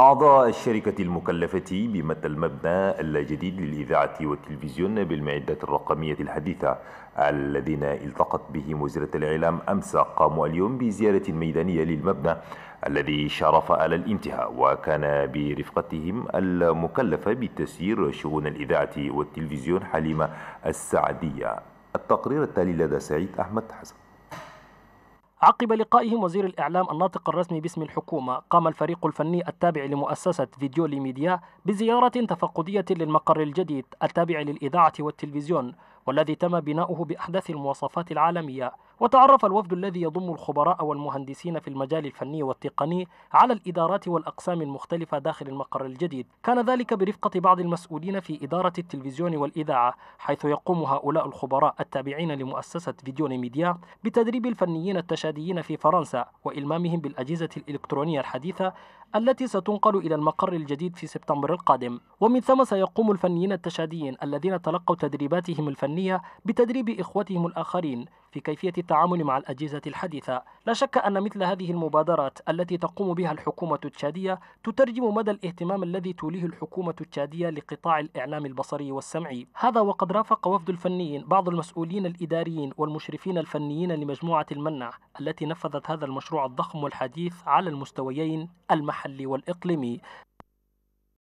أعضاء الشركة المكلفة بمد المبنى الجديد للإذاعة والتلفزيون بالمعدات الرقمية الحديثة الذين التقت بهم وزيرة الإعلام أمس قاموا اليوم بزيارة ميدانية للمبنى الذي شرف على الانتهاء وكان برفقتهم المكلفة بتسيير شؤون الإذاعة والتلفزيون حليمة السعدية التقرير التالي لدى سعيد أحمد حسن عقب لقائهم وزير الإعلام الناطق الرسمي باسم الحكومة قام الفريق الفني التابع لمؤسسة فيديولي ميديا بزيارة تفقدية للمقر الجديد التابع للإذاعة والتلفزيون والذي تم بناؤه بأحدث المواصفات العالمية وتعرف الوفد الذي يضم الخبراء والمهندسين في المجال الفني والتقني على الإدارات والأقسام المختلفة داخل المقر الجديد كان ذلك برفقة بعض المسؤولين في إدارة التلفزيون والإذاعة حيث يقوم هؤلاء الخبراء التابعين لمؤسسة فيديون ميديا بتدريب الفنيين التشاديين في فرنسا وإلمامهم بالأجهزة الإلكترونية الحديثة التي ستنقل إلى المقر الجديد في سبتمبر القادم ومن ثم سيقوم الفنيين التشاديين الذين تلقوا تدريباتهم الفنية بتدريب إخوتهم الآخرين في كيفية التعامل مع الأجهزة الحديثة لا شك أن مثل هذه المبادرات التي تقوم بها الحكومة التشادية تترجم مدى الاهتمام الذي توليه الحكومة التشادية لقطاع الإعلام البصري والسمعي هذا وقد رافق وفد الفنيين بعض المسؤولين الإداريين والمشرفين الفنيين لمجموعة المنع التي نفذت هذا المشروع الضخم والحديث على المستويين المحلي والإقليمي